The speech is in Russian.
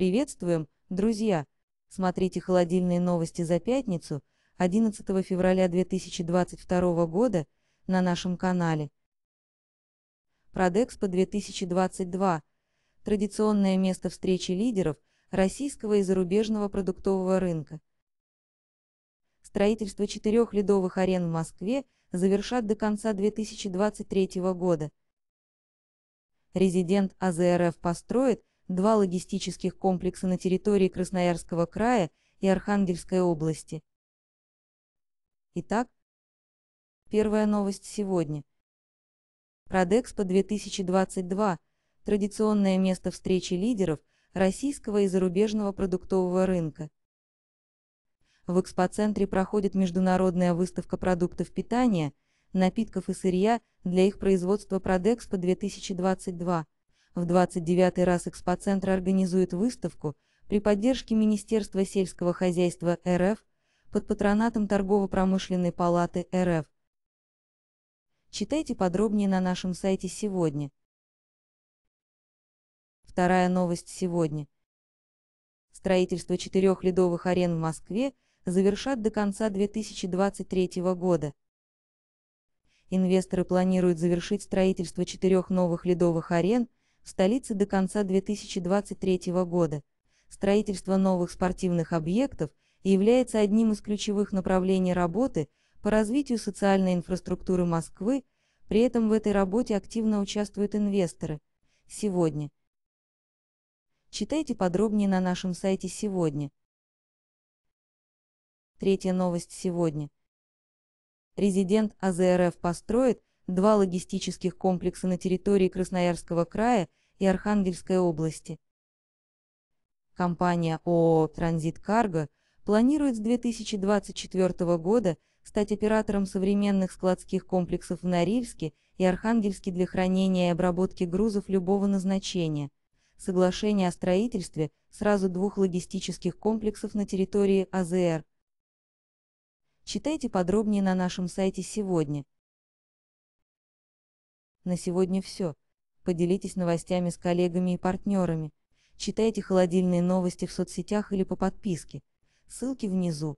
Приветствуем, друзья! Смотрите холодильные новости за пятницу, 11 февраля 2022 года, на нашем канале. Продекспо 2022 – традиционное место встречи лидеров российского и зарубежного продуктового рынка. Строительство четырех ледовых арен в Москве завершат до конца 2023 года. Резидент АЗРФ построит два логистических комплекса на территории Красноярского края и Архангельской области. Итак, первая новость сегодня. Продекспо 2022 – традиционное место встречи лидеров российского и зарубежного продуктового рынка. В экспоцентре проходит международная выставка продуктов питания, напитков и сырья для их производства Продекспо 2022. В 29-й раз экспоцентр организует выставку при поддержке Министерства сельского хозяйства РФ под патронатом Торгово-промышленной палаты РФ. Читайте подробнее на нашем сайте сегодня. Вторая новость сегодня. Строительство четырех ледовых арен в Москве завершат до конца 2023 года. Инвесторы планируют завершить строительство четырех новых ледовых арен – столице до конца 2023 года. Строительство новых спортивных объектов является одним из ключевых направлений работы по развитию социальной инфраструктуры Москвы, при этом в этой работе активно участвуют инвесторы. Сегодня. Читайте подробнее на нашем сайте сегодня. Третья новость сегодня. Резидент АЗРФ построит два логистических комплекса на территории Красноярского края и Архангельской области. Компания ООО «Транзит Карго» планирует с 2024 года стать оператором современных складских комплексов в Норильске и Архангельске для хранения и обработки грузов любого назначения. Соглашение о строительстве сразу двух логистических комплексов на территории АЗР. Читайте подробнее на нашем сайте сегодня. На сегодня все. Поделитесь новостями с коллегами и партнерами. Читайте холодильные новости в соцсетях или по подписке. Ссылки внизу.